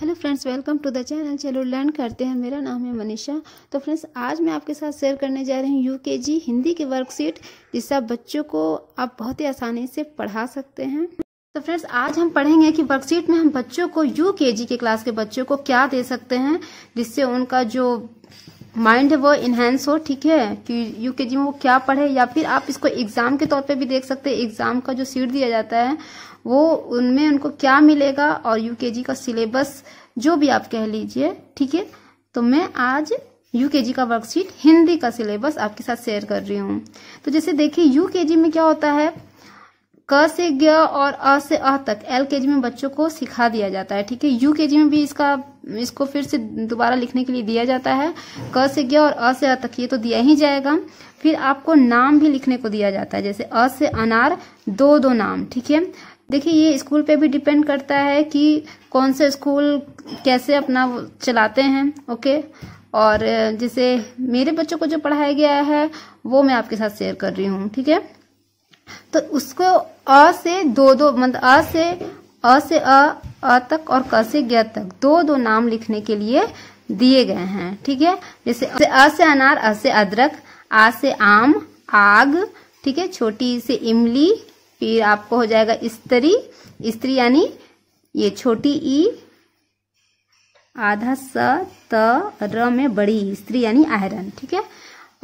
hello friends welcome to the channel चलो learn करते हैं मेरा नाम है मनीषा तो फ्रेंड्स आज मैं आपके साथ शेयर करने जा रही हूँ यूकेजी हिंदी की वर्कशीट जिससे आप बच्चों को आप बहुत ही आसानी से पढ़ा सकते हैं तो फ्रेंड्स आज हम पढ़ेंगे कि वर्कशीट में हम बच्चों को यूकेजी के क्लास के बच्चों को क्या दे सकते हैं जिससे उनका जो माइंड है वो इन्हेंस हो ठीक है कि यू जी में वो क्या पढ़े या फिर आप इसको एग्ज़ाम के तौर पे भी देख सकते हैं एग्ज़ाम का जो सीट दिया जाता है वो उनमें उनको क्या मिलेगा और यूकेजी जी का सिलेबस जो भी आप कह लीजिए ठीक है तो मैं आज यूकेजी का वर्कशीट हिंदी का सिलेबस आपके साथ शेयर कर रही हूँ तो जैसे देखिए यूकेजी में क्या होता है क से ग और अ से अ तक एल के में बच्चों को सिखा दिया जाता है ठीक है यू के में भी इसका इसको फिर से दोबारा लिखने के लिए दिया जाता है क से ग और अ से अ तक ये तो दिया ही जाएगा फिर आपको नाम भी लिखने को दिया जाता है जैसे अ से अनार दो दो नाम ठीक है देखिए ये स्कूल पे भी डिपेंड करता है कि कौन से स्कूल कैसे अपना चलाते हैं ओके और जैसे मेरे बच्चों को जो पढ़ाया गया है वो मैं आपके साथ शेयर कर रही हूँ ठीक है तो उसको अ से दो दो मतलब अ से अ से अ अ तक और क से ग तक दो दो नाम लिखने के लिए दिए गए हैं ठीक है जैसे अ से अनार अ से अदरक आ से आम आग ठीक है छोटी से इमली फिर आपको हो जाएगा स्त्री स्त्री यानी ये छोटी ई आधा स त र में बड़ी स्त्री यानी आयरन ठीक है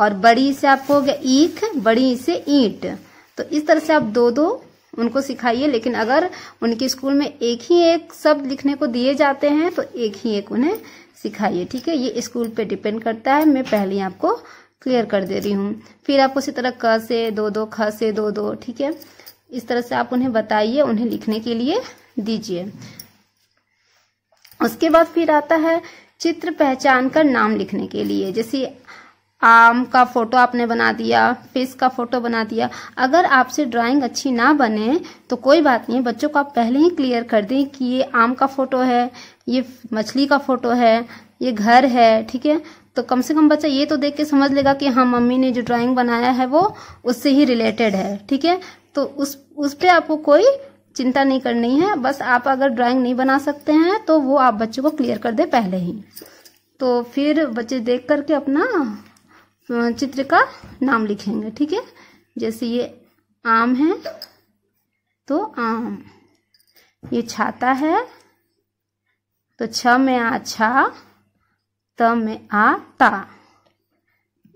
और बड़ी से आपको हो गया ईख बड़ी से ईट तो इस तरह से आप दो दो उनको सिखाइए लेकिन अगर उनके स्कूल में एक ही एक शब्द लिखने को दिए जाते हैं तो एक ही एक उन्हें सिखाइए ठीक है ये स्कूल पे डिपेंड करता है मैं पहले आपको क्लियर कर दे रही हूँ फिर आपको इसी तरह क से दो दो ख से दो दो ठीक है इस तरह से आप उन्हें बताइए उन्हें लिखने के लिए दीजिए उसके बाद फिर आता है चित्र पहचान कर नाम लिखने के लिए जैसे आम का फोटो आपने बना दिया फिश का फोटो बना दिया अगर आपसे ड्राइंग अच्छी ना बने तो कोई बात नहीं बच्चों को आप पहले ही क्लियर कर दें कि ये आम का फोटो है ये मछली का फोटो है ये घर है ठीक है तो कम से कम बच्चा ये तो देख के समझ लेगा कि हाँ मम्मी ने जो ड्राइंग बनाया है वो उससे ही रिलेटेड है ठीक है तो उस उस पर आपको कोई चिंता नहीं करनी है बस आप अगर ड्राइंग नहीं बना सकते हैं तो वो आप बच्चों को क्लियर कर दे पहले ही तो फिर बच्चे देख करके अपना चित्र का नाम लिखेंगे ठीक है जैसे ये आम है तो आम ये छाता है तो छ में आ छा त में आ ता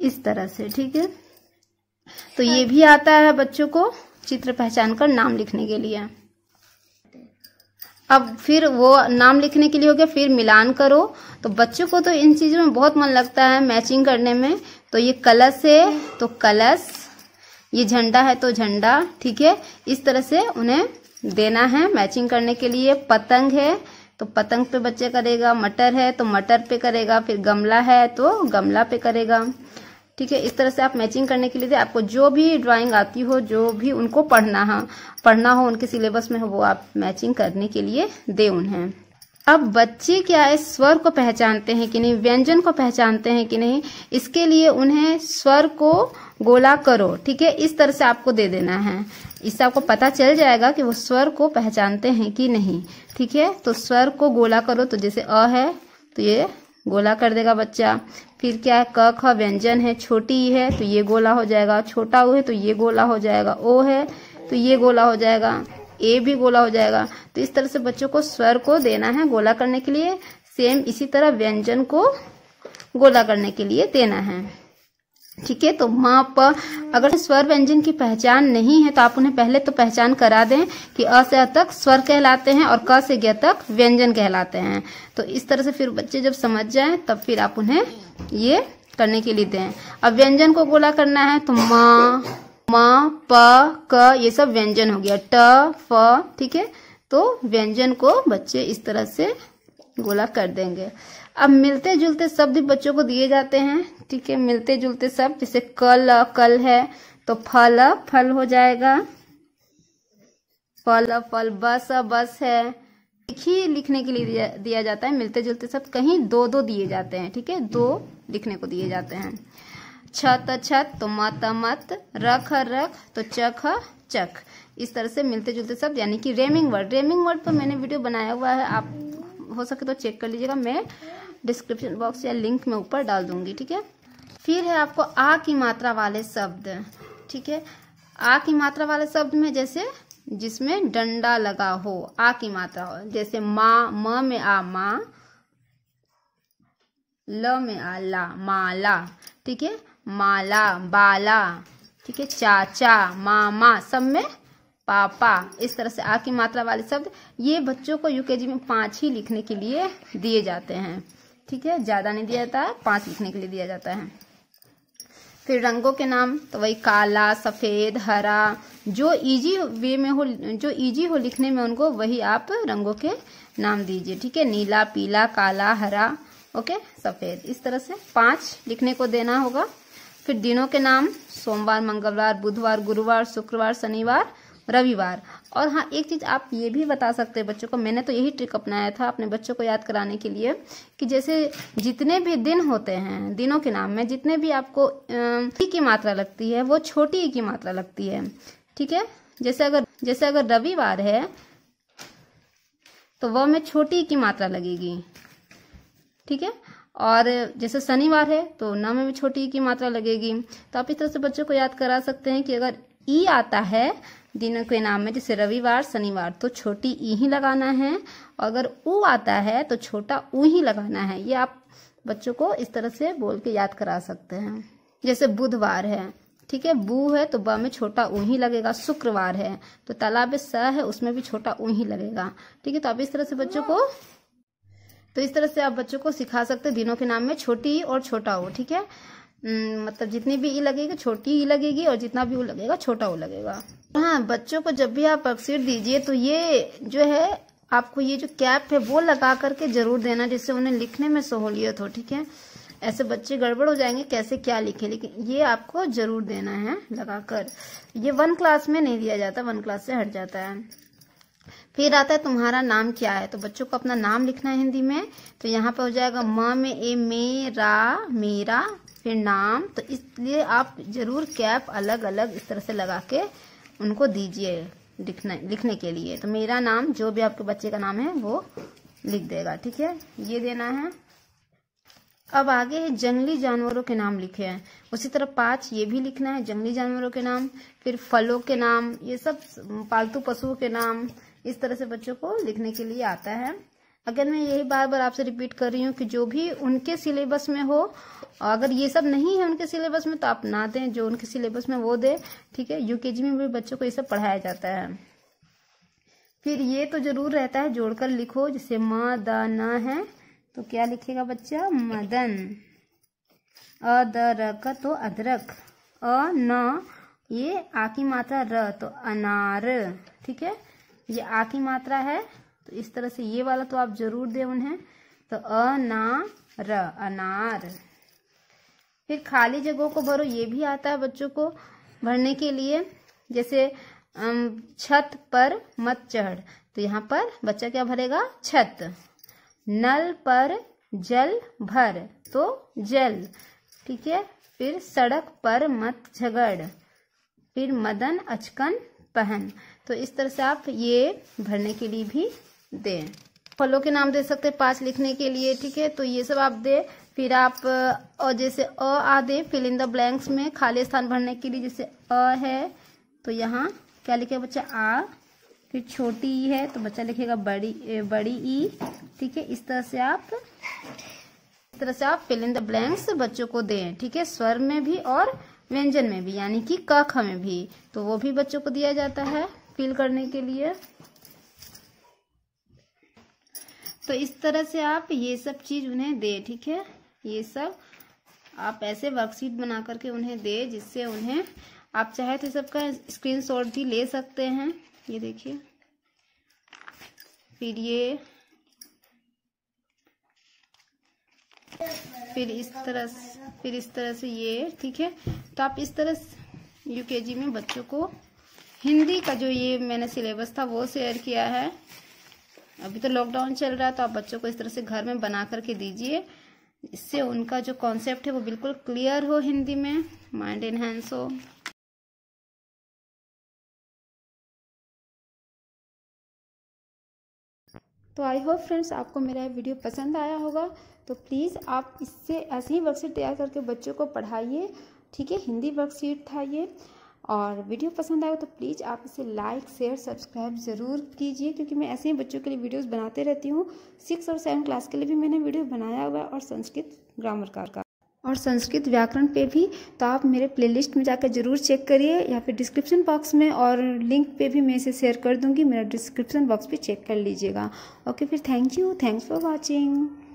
इस तरह से ठीक है तो ये भी आता है बच्चों को चित्र पहचान कर नाम लिखने के लिए अब फिर वो नाम लिखने के लिए हो गया फिर मिलान करो तो बच्चों को तो इन चीज़ों में बहुत मन लगता है मैचिंग करने में तो ये कलश है तो कलश ये झंडा है तो झंडा ठीक है इस तरह से उन्हें देना है मैचिंग करने के लिए पतंग है तो पतंग पे बच्चे करेगा मटर है तो मटर पे करेगा फिर गमला है तो गमला पे करेगा ठीक है इस तरह से आप मैचिंग करने के लिए आपको जो भी ड्राइंग आती हो जो भी उनको पढ़ना है पढ़ना हो उनके सिलेबस में हो वो आप मैचिंग करने के लिए दे उन्हें अब बच्चे क्या है स्वर को पहचानते हैं कि नहीं व्यंजन को पहचानते हैं कि नहीं इसके लिए उन्हें स्वर को गोला करो ठीक है इस तरह से आपको दे देना है इससे आपको पता चल जाएगा कि वो स्वर को पहचानते हैं कि नहीं ठीक है तो स्वर को गोला करो तो जैसे अ है तो ये गोला कर देगा बच्चा फिर क्या है क ख व्यंजन है छोटी ई है तो ये गोला हो जाएगा छोटा ऊ है तो ये गोला हो जाएगा ओ है तो ये गोला हो जाएगा ए भी गोला हो जाएगा तो इस तरह से बच्चों को स्वर को देना है गोला करने के लिए सेम इसी तरह व्यंजन को गोला करने के लिए देना है ठीक है तो माँ प अगर स्वर व्यंजन की पहचान नहीं है तो आप उन्हें पहले तो पहचान करा दें कि अ से अ तक स्वर कहलाते हैं और क से ग तक व्यंजन कहलाते हैं तो इस तरह से फिर बच्चे जब समझ जाए तब फिर आप उन्हें ये करने के लिए दें अब व्यंजन को गोला करना है तो माँ माँ प क ये सब व्यंजन हो गया ट फ ठीक है तो व्यंजन को बच्चे इस तरह से गोला कर देंगे अब मिलते जुलते शब्द बच्चों को दिए जाते हैं ठीक है मिलते जुलते शब्द जैसे कल कल है तो फल फल हो जाएगा फल फल बस बस है ही लिखने के लिए दिया जाता है मिलते जुलते शब्द कहीं दो दो दिए जाते हैं ठीक है दो लिखने को दिए जाते हैं छत छत तो मत मत रख रख तो चख चख इस तरह से मिलते जुलते शब्द यानी कि रेमिंग वर्ड रेमिंग वर्ड पर तो मैंने वीडियो बनाया हुआ है आप हो सके तो चेक कर लीजिएगा मैं डिस्क्रिप्शन बॉक्स या लिंक में ऊपर डाल दूंगी ठीक है फिर है आपको आ की मात्रा वाले शब्द ठीक है आ की मात्रा वाले शब्द में जैसे जिसमें डंडा लगा हो आ की मात्रा हो जैसे माँ म में आ माँ ल में आ ला माला ठीक है माला बाला ठीक है चाचा मामा सब में पापा इस तरह से आ की मात्रा वाले शब्द ये बच्चों को यूकेजी में पांच ही लिखने के लिए दिए जाते हैं ठीक है ज़्यादा नहीं दिया जाता है पांच लिखने के लिए दिया जाता है फिर रंगों के नाम तो वही काला सफ़ेद हरा जो इजी वे में हो जो इजी हो लिखने में उनको वही आप रंगों के नाम दीजिए ठीक है नीला पीला काला हरा ओके सफ़ेद इस तरह से पांच लिखने को देना होगा फिर दिनों के नाम सोमवार मंगलवार बुधवार गुरुवार शुक्रवार शनिवार रविवार और हाँ एक चीज़ आप ये भी बता सकते हैं बच्चों को मैंने तो यही ट्रिक अपनाया था अपने बच्चों को याद कराने के लिए कि जैसे जितने भी दिन होते हैं दिनों के नाम में जितने भी आपको ई की मात्रा लगती है वो छोटी ई की मात्रा लगती है ठीक है जैसे अगर जैसे अगर रविवार है तो वह में छोटी की मात्रा लगेगी ठीक है और जैसे शनिवार है तो न में भी छोटी की मात्रा लगेगी तो आप इस तरह से बच्चों को याद करा सकते हैं कि अगर ई आता है दिनों के नाम में जैसे रविवार शनिवार तो छोटी ई ही लगाना है अगर ऊ आता है तो छोटा ऊ ही लगाना है ये आप बच्चों को इस तरह से बोल के याद करा सकते हैं जैसे बुधवार है ठीक है बू है तो ब में छोटा ऊ ही लगेगा शुक्रवार है तो तालाब स है उसमें भी छोटा ऊ ही लगेगा ठीक है तो आप इस तरह से बच्चों को तो इस तरह से आप बच्चों को सिखा सकते दिनों के नाम में छोटी और छोटा ओ ठीक है मतलब जितनी भी ई लगेगी छोटी ई लगेगी और जितना भी ऊ लगेगा छोटा ऊ लगेगा हाँ बच्चों को जब भी आप बक्सीट दीजिए तो ये जो है आपको ये जो कैप है वो लगा करके जरूर देना जिससे उन्हें लिखने में सहूलियत हो ठीक है ऐसे बच्चे गड़बड़ हो जाएंगे कैसे क्या लिखे लेकिन ये आपको जरूर देना है लगाकर ये वन क्लास में नहीं दिया जाता वन क्लास से हट जाता है फिर आता है तुम्हारा नाम क्या है तो बच्चों को अपना नाम लिखना है हिंदी में तो यहाँ पे हो जाएगा म में ए मेरा मेरा फिर नाम तो इसलिए आप जरूर कैप अलग अलग इस तरह से लगा के उनको दीजिए लिखने लिखने के लिए तो मेरा नाम जो भी आपके बच्चे का नाम है वो लिख देगा ठीक है ये देना है अब आगे है जंगली जानवरों के नाम लिखे हैं उसी तरह पांच ये भी लिखना है जंगली जानवरों के नाम फिर फलों के नाम ये सब पालतू पशुओं के नाम इस तरह से बच्चों को लिखने के लिए आता है अगर मैं यही बार बार आपसे रिपीट कर रही हूँ कि जो भी उनके सिलेबस में हो अगर ये सब नहीं है उनके सिलेबस में तो आप ना दें जो उनके सिलेबस में वो दें ठीक है यूकेजी में भी बच्चों को ये सब पढ़ाया जाता है फिर ये तो जरूर रहता है जोड़कर लिखो जैसे म द न है तो क्या लिखेगा बच्चा मदन अ द र तो अदरक अ न ये आ की मात्रा र तो अनार ठीक है ये आ की मात्रा है तो इस तरह से ये वाला तो आप जरूर दें उन्हें तो अनार अनार फिर खाली जगहों को भरो ये भी आता है बच्चों को भरने के लिए जैसे छत पर मत चढ़ तो यहाँ पर बच्चा क्या भरेगा छत नल पर जल भर तो जल ठीक है फिर सड़क पर मत झगड़ फिर मदन अचकन पहन तो इस तरह से आप ये भरने के लिए भी दें फलों के नाम दे सकते हैं पांच लिखने के लिए ठीक है तो ये सब आप दें फिर आप अ जैसे अ आ दें फिल इन द ब्लैंक्स में खाली स्थान भरने के लिए जैसे अ है तो यहाँ क्या लिखे बच्चा आ फिर छोटी ई है तो बच्चा लिखेगा बड़ी बड़ी ई ठीक है इस तरह से आप इस तरह से आप फिल इन द ब्लैंक्स बच्चों को दें ठीक है स्वर में भी और व्यंजन में भी यानी कि क ख में भी तो वो भी बच्चों को दिया जाता है फिल करने के लिए तो इस तरह से आप ये सब चीज़ उन्हें दे ठीक है ये सब आप ऐसे वर्कशीट बना करके उन्हें दे जिससे उन्हें आप चाहे तो सबका शॉट भी ले सकते हैं ये देखिए फिर ये फिर इस तरह फिर इस तरह से ये ठीक है तो आप इस तरह यूकेजी में बच्चों को हिंदी का जो ये मैंने सिलेबस था वो शेयर किया है अभी तो लॉकडाउन चल रहा है तो आप बच्चों को इस तरह से घर में बना करके दीजिए इससे उनका जो कॉन्सेप्ट है वो बिल्कुल क्लियर हो हिंदी में माइंड इन्हेंस हो तो आई होप फ्रेंड्स आपको मेरा वीडियो पसंद आया होगा तो प्लीज़ आप इससे ऐसे ही वर्कशीट तैयार करके बच्चों को पढ़ाइए ठीक है हिंदी वर्कशीट था ये और वीडियो पसंद आए तो प्लीज़ आप इसे लाइक शेयर सब्सक्राइब ज़रूर कीजिए क्योंकि मैं ऐसे ही बच्चों के लिए वीडियोस बनाते रहती हूँ सिक्स और सेवन क्लास के लिए भी मैंने वीडियो बनाया हुआ और संस्कृत ग्रामर का और संस्कृत व्याकरण पे भी तो आप मेरे प्लेलिस्ट में जाकर ज़रूर चेक करिए या फिर डिस्क्रिप्शन बॉक्स में और लिंक पे भी मैं इसे शेयर कर दूंगी मेरा डिस्क्रिप्शन बॉक्स भी चेक कर लीजिएगा ओके फिर thank you thanks for watching